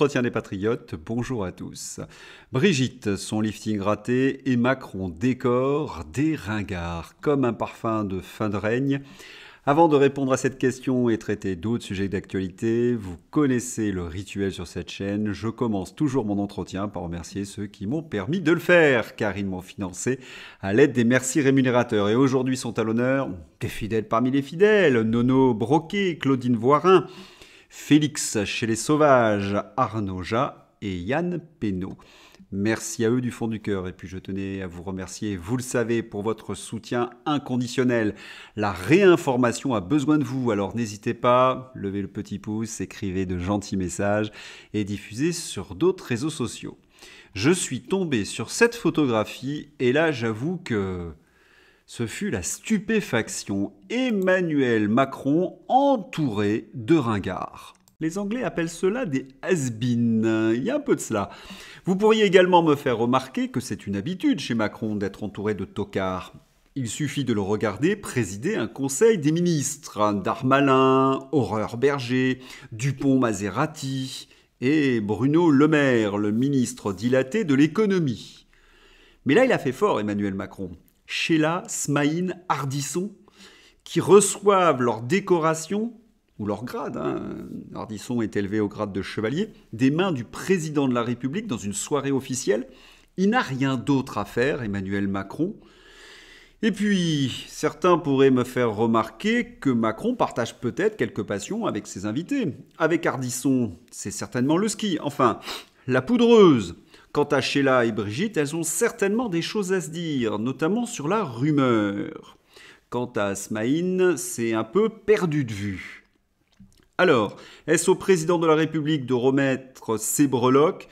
Entretien des Patriotes, bonjour à tous. Brigitte, son lifting raté, et Macron décore des ringards, comme un parfum de fin de règne. Avant de répondre à cette question et traiter d'autres sujets d'actualité, vous connaissez le rituel sur cette chaîne. Je commence toujours mon entretien par remercier ceux qui m'ont permis de le faire, car ils m'ont financé à l'aide des merci rémunérateurs. Et aujourd'hui sont à l'honneur des fidèles parmi les fidèles, Nono Broquet, Claudine Voirin, Félix chez les Sauvages, Arnaud Ja et Yann Penaud. Merci à eux du fond du cœur. Et puis je tenais à vous remercier, vous le savez, pour votre soutien inconditionnel. La réinformation a besoin de vous, alors n'hésitez pas, levez le petit pouce, écrivez de gentils messages et diffusez sur d'autres réseaux sociaux. Je suis tombé sur cette photographie et là j'avoue que ce fut la stupéfaction. Emmanuel Macron entouré de ringards. Les Anglais appellent cela des has Il y a un peu de cela. Vous pourriez également me faire remarquer que c'est une habitude chez Macron d'être entouré de tocards. Il suffit de le regarder présider un conseil des ministres. Hein, Darmalin, Horreur Berger, Dupont-Maserati et Bruno Le Maire, le ministre dilaté de l'économie. Mais là, il a fait fort, Emmanuel Macron. Sheila, Smaïn, Hardisson, qui reçoivent leur décoration ou leur grade, hein. Hardisson est élevé au grade de chevalier, des mains du président de la République dans une soirée officielle. Il n'a rien d'autre à faire, Emmanuel Macron. Et puis, certains pourraient me faire remarquer que Macron partage peut-être quelques passions avec ses invités. Avec Hardisson, c'est certainement le ski, enfin, la poudreuse. Quant à Sheila et Brigitte, elles ont certainement des choses à se dire, notamment sur la rumeur. Quant à Smaïn, c'est un peu perdu de vue. Alors, est-ce au président de la République de remettre ses breloques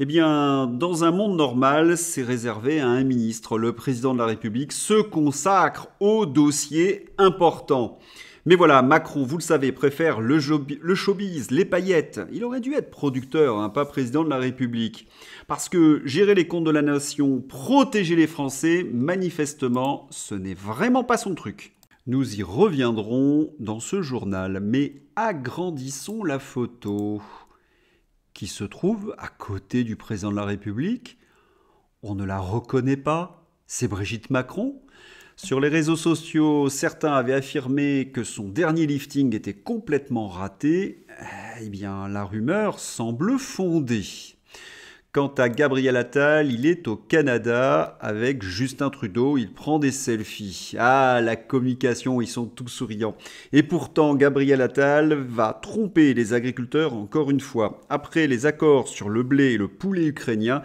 Eh bien, dans un monde normal, c'est réservé à un ministre. Le président de la République se consacre aux dossiers importants. Mais voilà, Macron, vous le savez, préfère le, showbiz, les paillettes. Il aurait dû être producteur, hein, pas président de la République. Parce que gérer les comptes de la nation, protéger les Français, manifestement, ce n'est vraiment pas son truc. Nous y reviendrons dans ce journal, mais agrandissons la photo qui se trouve à côté du président de la République. On ne la reconnaît pas, c'est Brigitte Macron. Sur les réseaux sociaux, certains avaient affirmé que son dernier lifting était complètement raté. Eh bien, la rumeur semble fondée. Quant à Gabriel Attal, il est au Canada avec Justin Trudeau, il prend des selfies. Ah, la communication, ils sont tous souriants. Et pourtant, Gabriel Attal va tromper les agriculteurs encore une fois. Après les accords sur le blé et le poulet ukrainien,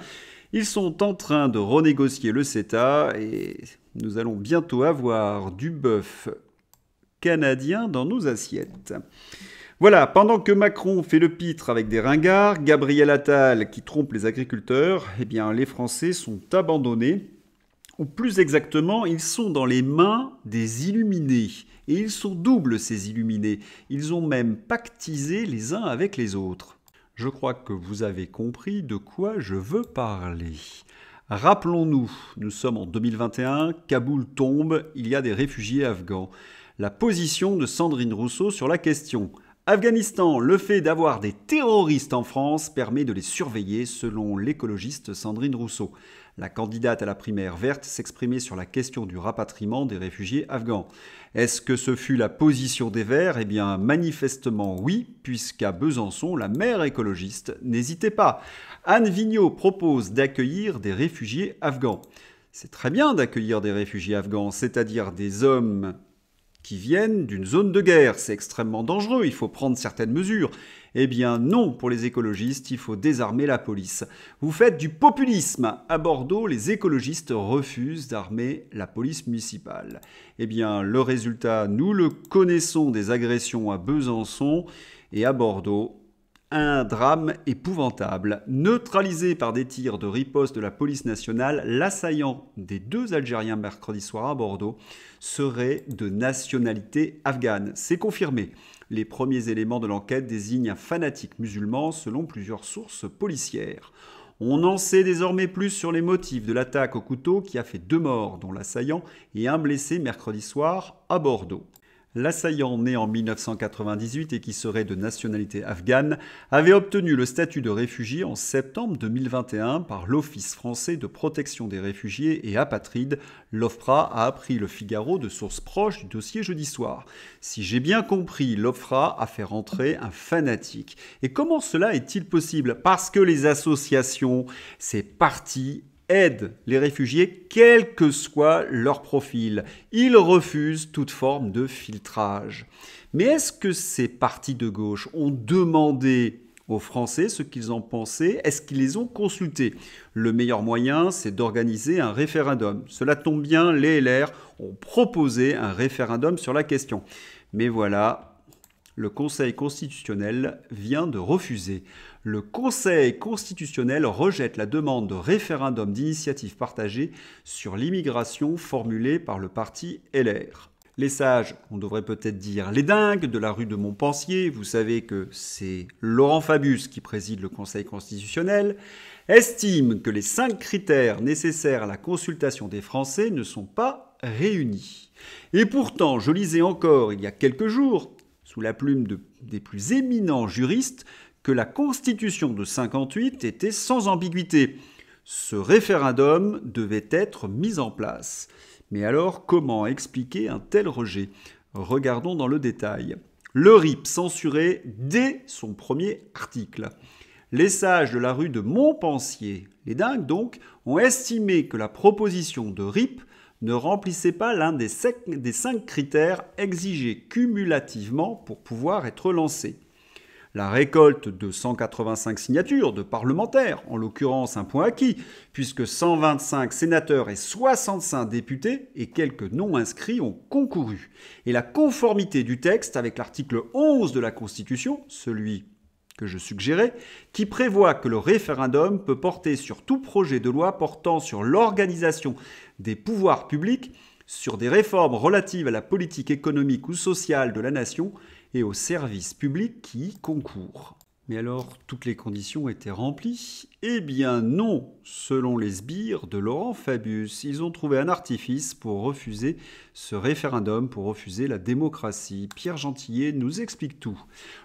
ils sont en train de renégocier le CETA et nous allons bientôt avoir du bœuf canadien dans nos assiettes. Voilà, pendant que Macron fait le pitre avec des ringards, Gabriel Attal qui trompe les agriculteurs, eh bien les Français sont abandonnés, ou plus exactement, ils sont dans les mains des illuminés. Et ils sont doubles ces illuminés, ils ont même pactisé les uns avec les autres. Je crois que vous avez compris de quoi je veux parler. Rappelons-nous, nous sommes en 2021, Kaboul tombe, il y a des réfugiés afghans. La position de Sandrine Rousseau sur la question. Afghanistan, le fait d'avoir des terroristes en France permet de les surveiller, selon l'écologiste Sandrine Rousseau la candidate à la primaire verte, s'exprimait sur la question du rapatriement des réfugiés afghans. Est-ce que ce fut la position des Verts Eh bien, manifestement oui, puisqu'à Besançon, la maire écologiste n'hésitait pas. Anne Vigneault propose d'accueillir des réfugiés afghans. C'est très bien d'accueillir des réfugiés afghans, c'est-à-dire des hommes qui viennent d'une zone de guerre. C'est extrêmement dangereux, il faut prendre certaines mesures. Eh bien non, pour les écologistes, il faut désarmer la police. Vous faites du populisme. À Bordeaux, les écologistes refusent d'armer la police municipale. Eh bien le résultat, nous le connaissons des agressions à Besançon et à Bordeaux. Un drame épouvantable. Neutralisé par des tirs de riposte de la police nationale, l'assaillant des deux Algériens mercredi soir à Bordeaux serait de nationalité afghane. C'est confirmé. Les premiers éléments de l'enquête désignent un fanatique musulman selon plusieurs sources policières. On en sait désormais plus sur les motifs de l'attaque au couteau qui a fait deux morts, dont l'assaillant, et un blessé mercredi soir à Bordeaux. L'assaillant, né en 1998 et qui serait de nationalité afghane, avait obtenu le statut de réfugié en septembre 2021 par l'Office français de protection des réfugiés et apatrides. L'OFPRA a appris le Figaro de sources proches du dossier jeudi soir. Si j'ai bien compris, l'OFPRA a fait rentrer un fanatique. Et comment cela est-il possible Parce que les associations, c'est parti aide les réfugiés quel que soit leur profil. Ils refusent toute forme de filtrage. Mais est-ce que ces partis de gauche ont demandé aux Français ce qu'ils en pensaient Est-ce qu'ils les ont consultés Le meilleur moyen, c'est d'organiser un référendum. Cela tombe bien, les LR ont proposé un référendum sur la question. Mais voilà, le Conseil constitutionnel vient de refuser le Conseil constitutionnel rejette la demande de référendum d'initiative partagée sur l'immigration formulée par le parti LR. Les sages, on devrait peut-être dire les dingues de la rue de Montpensier, vous savez que c'est Laurent Fabius qui préside le Conseil constitutionnel, estiment que les cinq critères nécessaires à la consultation des Français ne sont pas réunis. Et pourtant, je lisais encore il y a quelques jours, sous la plume des plus éminents juristes, que la Constitution de 58 était sans ambiguïté. Ce référendum devait être mis en place. Mais alors, comment expliquer un tel rejet Regardons dans le détail. Le RIP censuré dès son premier article. Les sages de la rue de Montpensier, les dingues donc, ont estimé que la proposition de RIP ne remplissait pas l'un des, cinq critères exigés cumulativement pour pouvoir être lancée la récolte de 185 signatures de parlementaires, en l'occurrence un point acquis, puisque 125 sénateurs et 65 députés et quelques non inscrits ont concouru, et la conformité du texte avec l'article 11 de la Constitution, celui que je suggérais, qui prévoit que le référendum peut porter sur tout projet de loi portant sur l'organisation des pouvoirs publics, sur des réformes relatives à la politique économique ou sociale de la nation et au service public qui y concourent. Mais alors, toutes les conditions étaient remplies Eh bien non Selon les sbires de Laurent Fabius, ils ont trouvé un artifice pour refuser ce référendum, pour refuser la démocratie. Pierre Gentillet nous explique tout.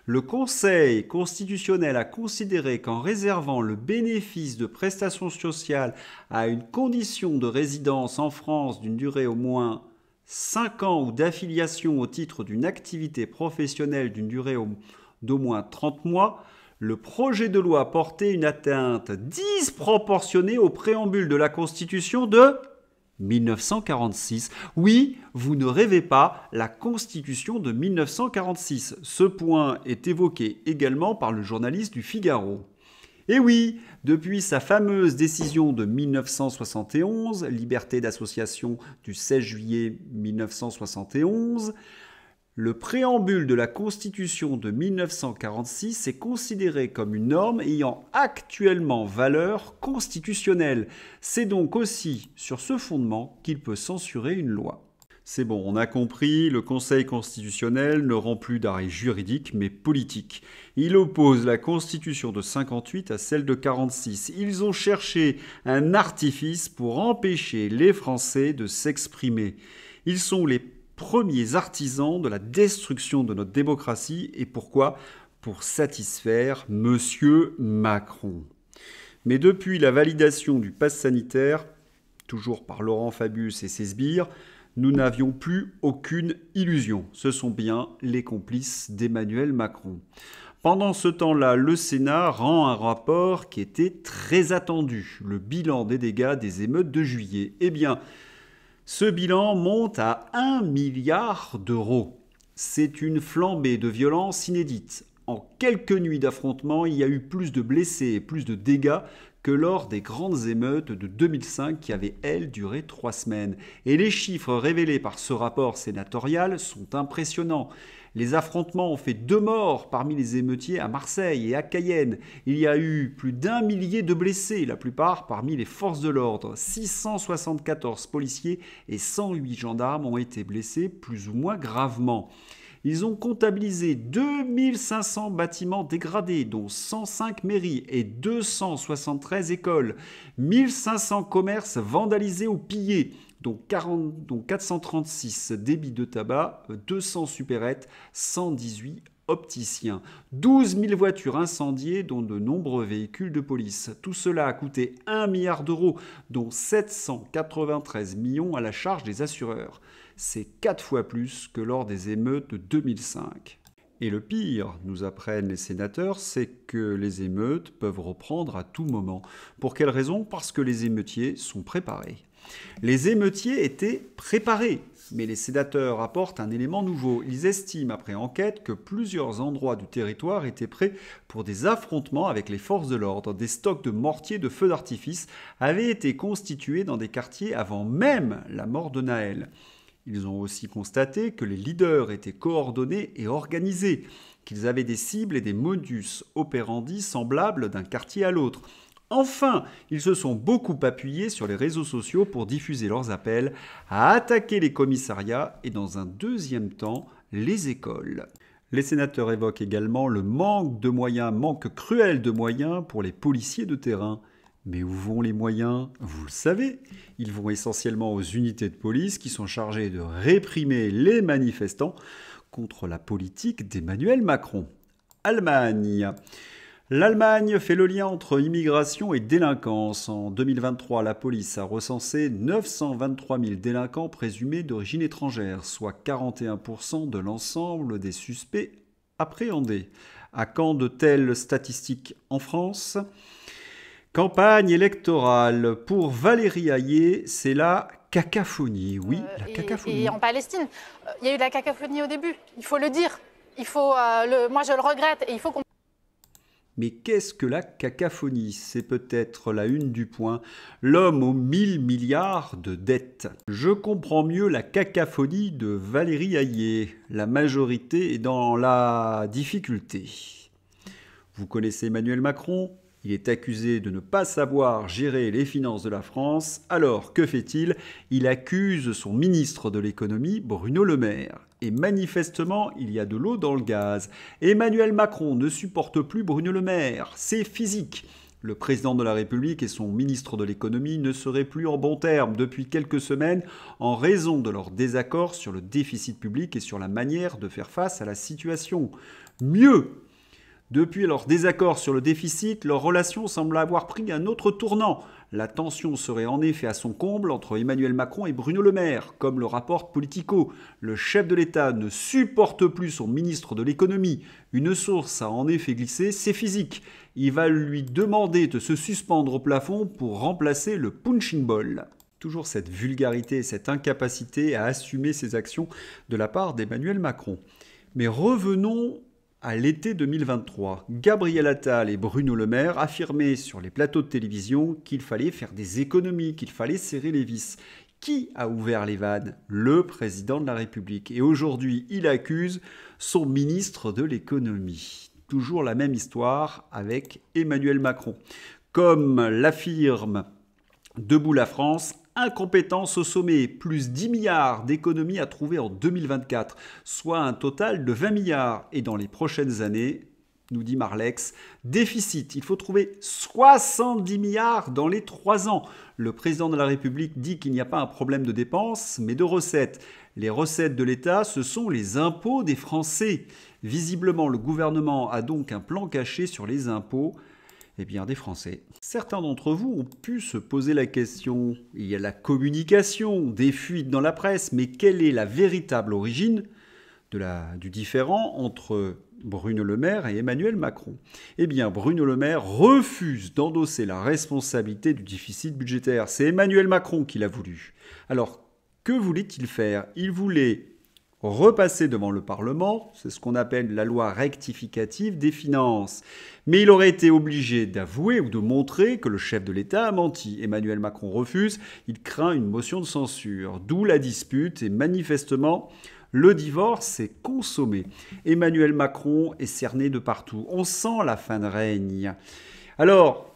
Le Conseil constitutionnel a considéré qu'en réservant le bénéfice de prestations sociales à une condition de résidence en France d'une durée au moins 5 ans ou d'affiliation au titre d'une activité professionnelle d'une durée d'au moins 30 mois, le projet de loi portait une atteinte disproportionnée au préambule de la Constitution de 1946. Oui, vous ne rêvez pas, la Constitution de 1946. Ce point est évoqué également par le journaliste du Figaro. Et oui, depuis sa fameuse décision de 1971, liberté d'association du 16 juillet 1971, le préambule de la Constitution de 1946 est considéré comme une norme ayant actuellement valeur constitutionnelle. C'est donc aussi sur ce fondement qu'il peut censurer une loi. C'est bon, on a compris, le Conseil constitutionnel ne rend plus d'arrêt juridique mais politique. Il oppose la Constitution de 58 à celle de 46. Ils ont cherché un artifice pour empêcher les Français de s'exprimer. Ils sont les premiers artisans de la destruction de notre démocratie et pourquoi Pour satisfaire M. Macron. Mais depuis la validation du pass sanitaire, toujours par Laurent Fabius et ses sbires, nous n'avions plus aucune illusion. Ce sont bien les complices d'Emmanuel Macron. Pendant ce temps-là, le Sénat rend un rapport qui était très attendu, le bilan des dégâts des émeutes de juillet. Eh bien, ce bilan monte à 1 milliard d'euros. C'est une flambée de violence inédite. En quelques nuits d'affrontement, il y a eu plus de blessés et plus de dégâts que lors des grandes émeutes de 2005 qui avaient, elles, duré trois semaines. Et les chiffres révélés par ce rapport sénatorial sont impressionnants. Les affrontements ont fait deux morts parmi les émeutiers à Marseille et à Cayenne. Il y a eu plus d'un millier de blessés, la plupart parmi les forces de l'ordre. 674 policiers et 108 gendarmes ont été blessés plus ou moins gravement. Ils ont comptabilisé 2500 bâtiments dégradés, dont 105 mairies et 273 écoles, 1500 commerces vandalisés ou pillés, dont, 436 débits de tabac, 200 supérettes, 118 opticiens. 12 000 voitures incendiées, dont de nombreux véhicules de police. Tout cela a coûté 1 milliard d'euros, dont 793 millions à la charge des assureurs c'est quatre fois plus que lors des émeutes de 2005. Et le pire, nous apprennent les sénateurs, c'est que les émeutes peuvent reprendre à tout moment. Pour quelle raison Parce que les émeutiers sont préparés. Les émeutiers étaient préparés, mais les sénateurs apportent un élément nouveau. Ils estiment, après enquête, que plusieurs endroits du territoire étaient prêts pour des affrontements avec les forces de l'ordre. Des stocks de mortiers de feux d'artifice avaient été constitués dans des quartiers avant même la mort de Naël. Ils ont aussi constaté que les leaders étaient coordonnés et organisés, qu'ils avaient des cibles et des modus operandi semblables d'un quartier à l'autre. Enfin, ils se sont beaucoup appuyés sur les réseaux sociaux pour diffuser leurs appels à attaquer les commissariats et dans un deuxième temps les écoles. Les sénateurs évoquent également le manque de moyens, manque cruel de moyens pour les policiers de terrain. Mais où vont les moyens Vous le savez, ils vont essentiellement aux unités de police qui sont chargées de réprimer les manifestants contre la politique d'Emmanuel Macron. Allemagne. L'Allemagne fait le lien entre immigration et délinquance. En 2023, la police a recensé 923 000 délinquants présumés d'origine étrangère, soit 41% de l'ensemble des suspects appréhendés. À quand de telles statistiques en France Campagne électorale. Pour Valérie Hayé, c'est la cacophonie. Oui, euh, la cacophonie. Et, en Palestine, euh, il y a eu la cacophonie au début. Il faut le dire. Il faut, euh, le, moi, je le regrette et il faut qu'on. Mais qu'est-ce que la cacophonie C'est peut-être la une du point. L'homme aux mille milliards de dettes. Je comprends mieux la cacophonie de Valérie Hayé. La majorité est dans la difficulté. Vous connaissez Emmanuel Macron il est accusé de ne pas savoir gérer les finances de la France. Alors, que fait-il Il accuse son ministre de l'économie, Bruno Le Maire. Et manifestement, il y a de l'eau dans le gaz. Emmanuel Macron ne supporte plus Bruno Le Maire. C'est physique. Le président de la République et son ministre de l'économie ne seraient plus en bon terme depuis quelques semaines en raison de leur désaccord sur le déficit public et sur la manière de faire face à la situation. Mieux, depuis leur désaccord sur le déficit, leur relation semble avoir pris un autre tournant. La tension serait en effet à son comble entre Emmanuel Macron et Bruno Le Maire, comme le rapporte Politico. Le chef de l'État ne supporte plus son ministre de l'économie. Une source a en effet glissé, c'est physiques. Il va lui demander de se suspendre au plafond pour remplacer le punching ball toujours cette vulgarité et cette incapacité à assumer ses actions de la part d'Emmanuel Macron. Mais revenons à l'été 2023, Gabriel Attal et Bruno Le Maire affirmaient sur les plateaux de télévision qu'il fallait faire des économies, qu'il fallait serrer les vis. Qui a ouvert les vannes Le président de la République. Et aujourd'hui, il accuse son ministre de l'économie. Toujours la même histoire avec Emmanuel Macron. Comme l'affirme Debout la France, incompétence au sommet, plus 10 milliards d'économies à trouver en 2024, soit un total de 20 milliards. Et dans les prochaines années, nous dit Marlex, déficit, il faut trouver 70 milliards dans les 3 ans. Le président de la République dit qu'il n'y a pas un problème de dépenses, mais de recettes. Les recettes de l'État, ce sont les impôts des Français. Visiblement, le gouvernement a donc un plan caché sur les impôts eh bien, des Français. Certains d'entre vous ont pu se poser la question, il y a la communication, des fuites dans la presse, mais quelle est la véritable origine de la, du différent entre Bruno Le Maire et Emmanuel Macron. Eh bien, Bruno Le Maire refuse d'endosser la responsabilité du déficit budgétaire. C'est Emmanuel Macron qui l'a voulu. Alors, que voulait-il faire Il voulait repasser devant le Parlement, c'est ce qu'on appelle la loi rectificative des finances. Mais il aurait été obligé d'avouer ou de montrer que le chef de l'État a menti. Emmanuel Macron refuse, il craint une motion de censure, d'où la dispute et manifestement le divorce est consommé. Emmanuel Macron est cerné de partout. On sent la fin de règne. Alors,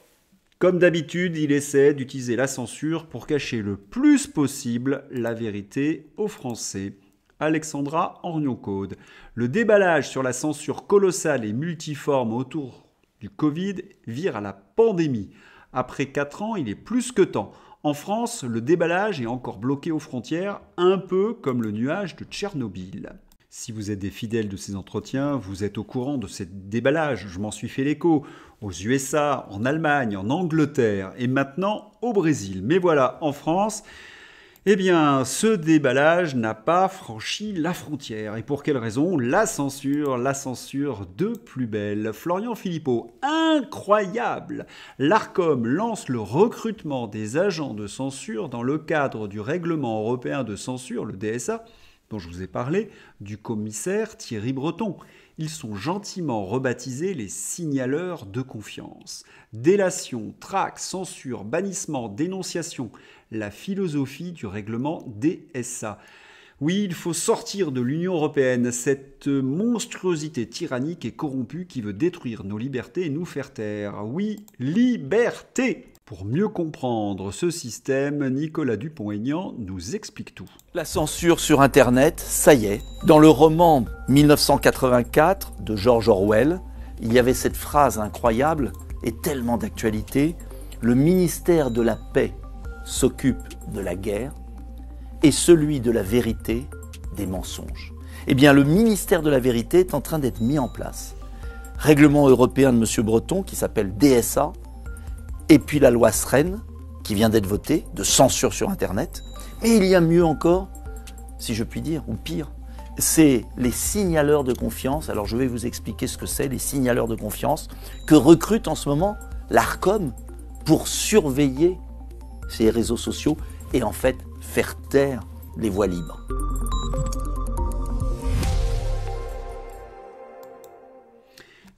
comme d'habitude, il essaie d'utiliser la censure pour cacher le plus possible la vérité aux Français. Alexandra Ornion-Code. Le déballage sur la censure colossale et multiforme autour du Covid vire à la pandémie. Après 4 ans, il est plus que temps. En France, le déballage est encore bloqué aux frontières, un peu comme le nuage de Tchernobyl. Si vous êtes des fidèles de ces entretiens, vous êtes au courant de ce déballage. je m'en suis fait l'écho, aux USA, en Allemagne, en Angleterre et maintenant au Brésil. Mais voilà, en France, eh bien, ce déballage n'a pas franchi la frontière. Et pour quelle raison La censure, la censure de plus belle. Florian Philippot, incroyable L'ARCOM lance le recrutement des agents de censure dans le cadre du règlement européen de censure, le DSA, dont je vous ai parlé, du commissaire Thierry Breton ils sont gentiment rebaptisés les signaleurs de confiance. Délation, traque, censure, bannissement, dénonciation, la philosophie du règlement DSA. Oui, il faut sortir de l'Union européenne, cette monstruosité tyrannique et corrompue qui veut détruire nos libertés et nous faire taire. Oui, liberté pour mieux comprendre ce système, Nicolas Dupont-Aignan nous explique tout. La censure sur Internet, ça y est. Dans le roman 1984 de George Orwell, il y avait cette phrase incroyable et tellement d'actualité. Le ministère de la paix s'occupe de la guerre et celui de la vérité des mensonges. Eh bien, le ministère de la vérité est en train d'être mis en place. Règlement européen de M. Breton qui s'appelle DSA, et puis la loi Sren qui vient d'être votée, de censure sur Internet. Et il y a mieux encore, si je puis dire, ou pire, c'est les signaleurs de confiance. Alors je vais vous expliquer ce que c'est, les signaleurs de confiance, que recrute en ce moment l'ARCOM pour surveiller ces réseaux sociaux et en fait faire taire les voix libres.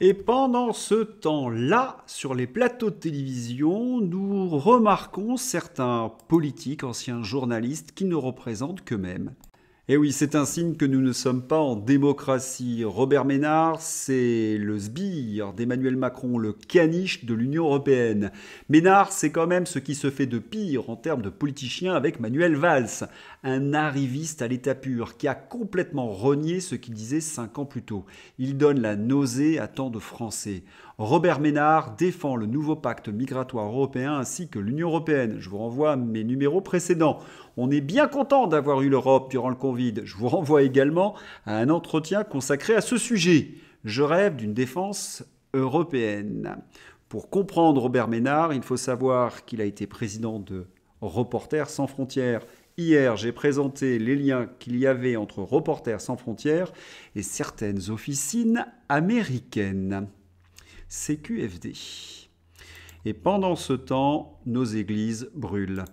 Et pendant ce temps-là, sur les plateaux de télévision, nous remarquons certains politiques, anciens journalistes, qui ne représentent qu'eux-mêmes et eh oui, c'est un signe que nous ne sommes pas en démocratie. Robert Ménard, c'est le sbire d'Emmanuel Macron, le caniche de l'Union européenne. Ménard, c'est quand même ce qui se fait de pire en termes de politicien avec Manuel Valls, un arriviste à l'état pur qui a complètement renié ce qu'il disait cinq ans plus tôt. Il donne la nausée à tant de Français. Robert Ménard défend le nouveau pacte migratoire européen ainsi que l'Union européenne. Je vous renvoie à mes numéros précédents. On est bien content d'avoir eu l'Europe durant le Covid. Je vous renvoie également à un entretien consacré à ce sujet. Je rêve d'une défense européenne. Pour comprendre Robert Ménard, il faut savoir qu'il a été président de Reporters sans frontières. Hier, j'ai présenté les liens qu'il y avait entre Reporters sans frontières et certaines officines américaines. CQFD. Et pendant ce temps, nos églises brûlent.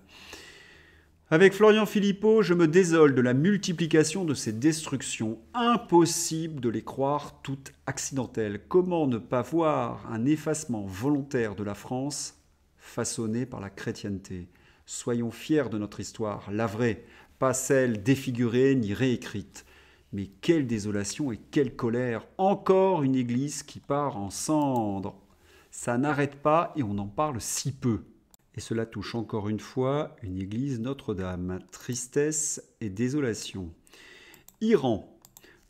Avec Florian Philippot, je me désole de la multiplication de ces destructions. Impossible de les croire toutes accidentelles. Comment ne pas voir un effacement volontaire de la France façonné par la chrétienté Soyons fiers de notre histoire, la vraie, pas celle défigurée ni réécrite. Mais quelle désolation et quelle colère Encore une église qui part en cendres. Ça n'arrête pas et on en parle si peu. Et cela touche encore une fois une église Notre-Dame. Tristesse et désolation. Iran.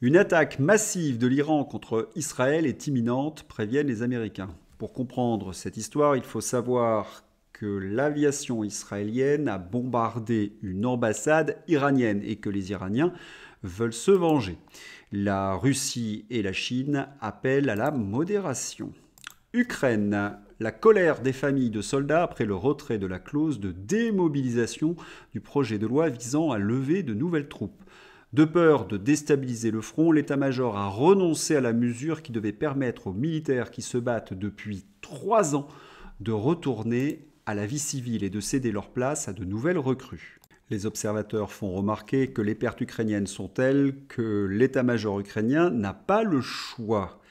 Une attaque massive de l'Iran contre Israël est imminente, préviennent les Américains. Pour comprendre cette histoire, il faut savoir que l'aviation israélienne a bombardé une ambassade iranienne et que les Iraniens veulent se venger. La Russie et la Chine appellent à la modération. Ukraine, la colère des familles de soldats après le retrait de la clause de démobilisation du projet de loi visant à lever de nouvelles troupes. De peur de déstabiliser le front, l'état-major a renoncé à la mesure qui devait permettre aux militaires qui se battent depuis trois ans de retourner à la vie civile et de céder leur place à de nouvelles recrues. Les observateurs font remarquer que les pertes ukrainiennes sont telles que l'état-major ukrainien n'a pas le choix.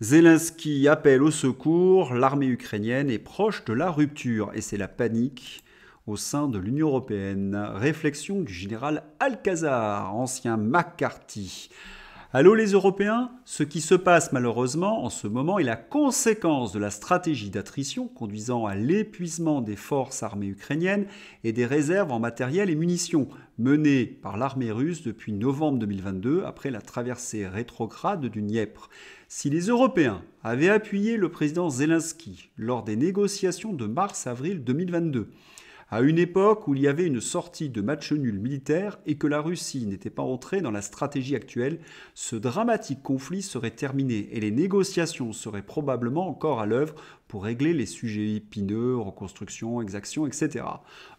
Zelensky appelle au secours, l'armée ukrainienne est proche de la rupture et c'est la panique au sein de l'Union européenne. Réflexion du général Alcazar, ancien McCarthy. Allô les Européens Ce qui se passe malheureusement en ce moment est la conséquence de la stratégie d'attrition conduisant à l'épuisement des forces armées ukrainiennes et des réserves en matériel et munitions menées par l'armée russe depuis novembre 2022 après la traversée rétrograde du Dniepr. Si les Européens avaient appuyé le président Zelensky lors des négociations de mars-avril 2022, à une époque où il y avait une sortie de match nul militaire et que la Russie n'était pas entrée dans la stratégie actuelle, ce dramatique conflit serait terminé et les négociations seraient probablement encore à l'œuvre pour régler les sujets épineux, reconstruction, exactions, etc.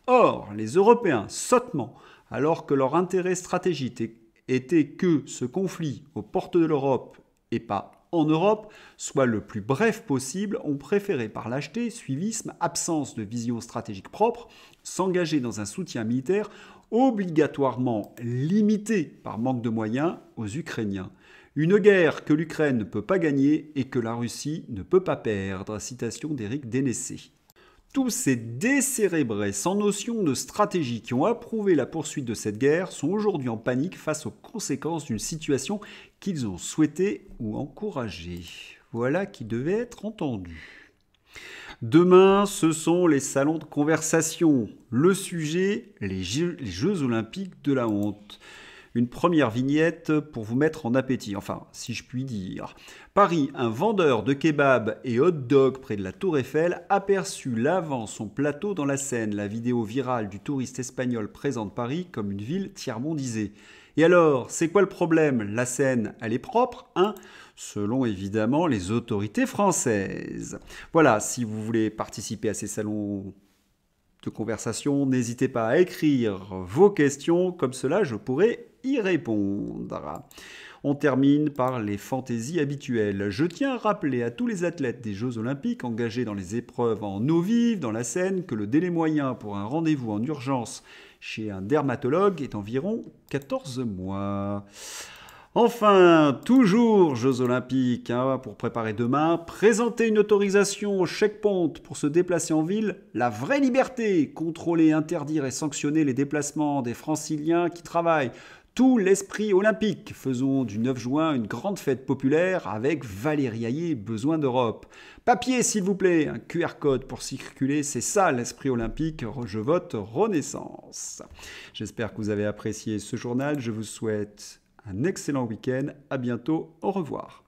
Or, les Européens, sottement, alors que leur intérêt stratégique était que ce conflit aux portes de l'Europe et pas en Europe soit le plus bref possible, ont préféré par lâcheté, suivisme, absence de vision stratégique propre, s'engager dans un soutien militaire obligatoirement limité par manque de moyens aux Ukrainiens. Une guerre que l'Ukraine ne peut pas gagner et que la Russie ne peut pas perdre. Citation d'Éric Dénessé. Tous ces décérébrés sans notion de stratégie qui ont approuvé la poursuite de cette guerre sont aujourd'hui en panique face aux conséquences d'une situation qu'ils ont souhaitée ou encouragée. Voilà qui devait être entendu. Demain, ce sont les salons de conversation. Le sujet, les Jeux olympiques de la honte une première vignette pour vous mettre en appétit, enfin si je puis dire. Paris, un vendeur de kebab et hot dog près de la Tour Eiffel aperçut lavant son plateau dans la Seine. La vidéo virale du touriste espagnol présente Paris comme une ville tiers-mondisée. Et alors, c'est quoi le problème La Seine, elle est propre, hein Selon évidemment les autorités françaises. Voilà, si vous voulez participer à ces salons de conversation, n'hésitez pas à écrire vos questions, comme cela je pourrai répondre. On termine par les fantaisies habituelles. Je tiens à rappeler à tous les athlètes des Jeux Olympiques engagés dans les épreuves en eau vive, dans la Seine, que le délai moyen pour un rendez-vous en urgence chez un dermatologue est environ 14 mois. Enfin, toujours Jeux Olympiques, hein, pour préparer demain, présenter une autorisation au chèque-ponte pour se déplacer en ville, la vraie liberté, contrôler, interdire et sanctionner les déplacements des franciliens qui travaillent tout l'esprit olympique. Faisons du 9 juin une grande fête populaire avec Valérie Ayer, Besoin d'Europe. Papier, s'il vous plaît, un QR code pour circuler, c'est ça l'esprit olympique. Je vote Renaissance. J'espère que vous avez apprécié ce journal. Je vous souhaite un excellent week-end. À bientôt. Au revoir.